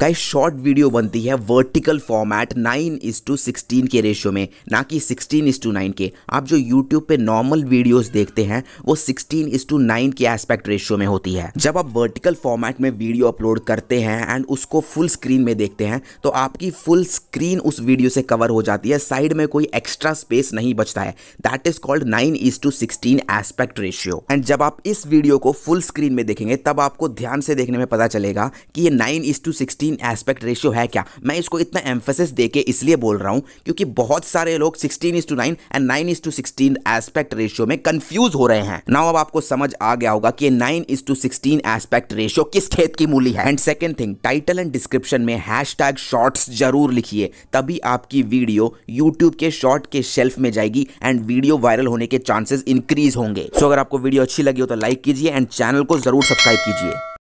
guys short video बनती है vertical format nine is to sixteen के रेशियो में ना कि सिक्सटीन इस टू नाइन के आप जो यूट्यूब पे नॉर्मल वीडियोस देखते हैं वो सिक्सटीन इज टू नाइन के एस्पेक्ट रेशियो में होती है जब आप वर्टिकल फॉर्मेट में वीडियो अपलोड करते हैं एंड उसको फुल स्क्रीन में देखते हैं तो आपकी फुल स्क्रीन उस वीडियो से कवर हो जाती है साइड में कोई एक्स्ट्रा स्पेस नहीं बचता है that is called nine is to sixteen aspect ratio and जब आप इस वीडियो को फुल स्क्रीन में देखेंगे तब आपको ध्यान से देखने में पता चलेगा कि ये नाइन इज टू सिक्सटीन तीन एस्पेक्ट रेशियो है क्या मैं इसको इतना एम्फेसिस देके इसलिए बोल रहा हूँ क्योंकि बहुत सारे लोग sixteen is to nine and nine is to sixteen aspect ratio में कंफ्यूज हो रहे हैं नाउ अब आपको समझ आ गया होगा कि nine is to sixteen aspect ratio किस खेत की मूली है and second thing title and description में हैश टैग शॉर्ट्स जरूर लिखिए तभी आपकी वीडियो यूट्यूब के शॉर्ट के शेल्फ में जाएगी एंड वीडियो वायरल होने के चांसेस इंक्रीज होंगे सो so, अगर आपको वीडियो अच्छी लगी हो तो लाइक कीजिए एंड चैनल को जरूर सब्सक्राइब कीजिए